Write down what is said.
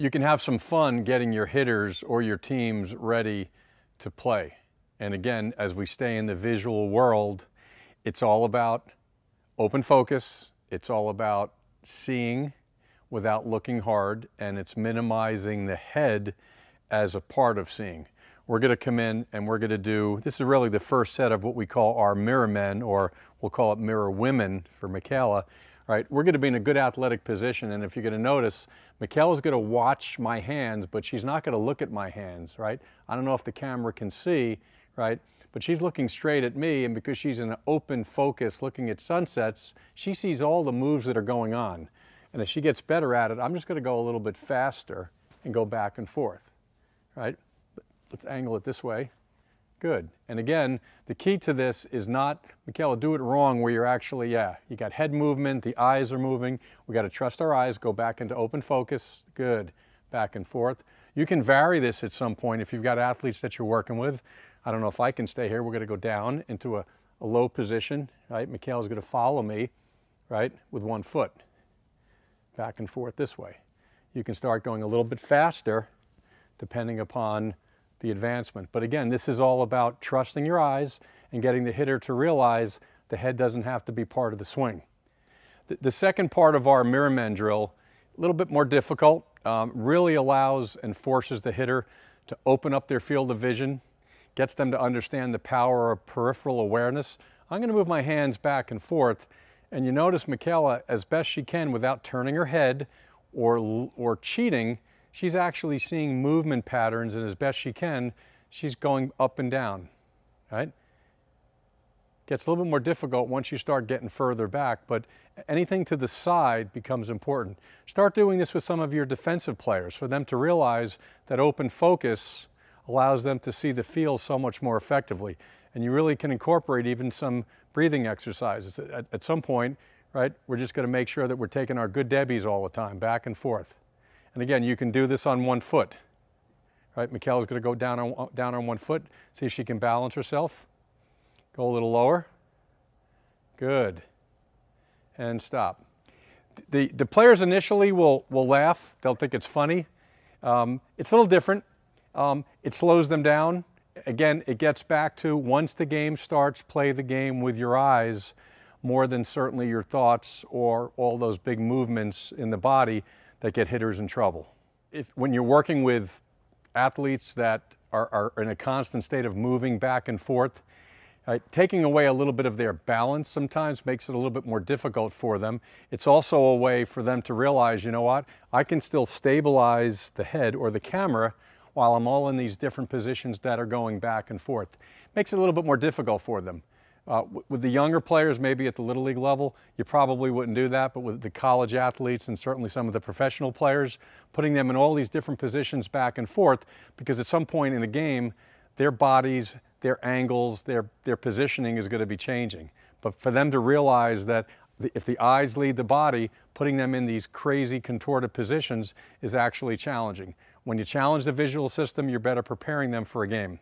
you can have some fun getting your hitters or your teams ready to play. And again, as we stay in the visual world, it's all about open focus. It's all about seeing without looking hard, and it's minimizing the head as a part of seeing. We're going to come in and we're going to do, this is really the first set of what we call our mirror men, or we'll call it mirror women for Michaela, right? We're going to be in a good athletic position. And if you're going to notice, Mikkel is going to watch my hands, but she's not going to look at my hands, right? I don't know if the camera can see, right? But she's looking straight at me. And because she's in an open focus looking at sunsets, she sees all the moves that are going on. And as she gets better at it, I'm just going to go a little bit faster and go back and forth, right? Let's angle it this way. Good. And again, the key to this is not, Michaela, do it wrong where you're actually, yeah, you got head movement, the eyes are moving. We got to trust our eyes, go back into open focus. Good. Back and forth. You can vary this at some point if you've got athletes that you're working with. I don't know if I can stay here. We're going to go down into a, a low position, right? Michaela's going to follow me, right, with one foot. Back and forth this way. You can start going a little bit faster depending upon the advancement. But again, this is all about trusting your eyes and getting the hitter to realize the head doesn't have to be part of the swing. The, the second part of our mirror men drill, a little bit more difficult, um, really allows and forces the hitter to open up their field of vision, gets them to understand the power of peripheral awareness. I'm gonna move my hands back and forth and you notice Michaela, as best she can without turning her head or, or cheating, she's actually seeing movement patterns and as best she can, she's going up and down, right? Gets a little bit more difficult once you start getting further back, but anything to the side becomes important. Start doing this with some of your defensive players for them to realize that open focus allows them to see the field so much more effectively. And you really can incorporate even some breathing exercises. At, at some point, right, we're just gonna make sure that we're taking our good debbies all the time, back and forth. And again, you can do this on one foot, right? is gonna go down on, down on one foot, see if she can balance herself. Go a little lower. Good. And stop. The, the players initially will, will laugh. They'll think it's funny. Um, it's a little different. Um, it slows them down. Again, it gets back to once the game starts, play the game with your eyes more than certainly your thoughts or all those big movements in the body that get hitters in trouble. If, when you're working with athletes that are, are in a constant state of moving back and forth, right, uh, taking away a little bit of their balance sometimes makes it a little bit more difficult for them. It's also a way for them to realize, you know what, I can still stabilize the head or the camera while I'm all in these different positions that are going back and forth. Makes it a little bit more difficult for them. Uh, with the younger players, maybe at the Little League level, you probably wouldn't do that, but with the college athletes and certainly some of the professional players, putting them in all these different positions back and forth, because at some point in the game, their bodies, their angles, their, their positioning is going to be changing. But for them to realize that if the eyes lead the body, putting them in these crazy contorted positions is actually challenging. When you challenge the visual system, you're better preparing them for a game.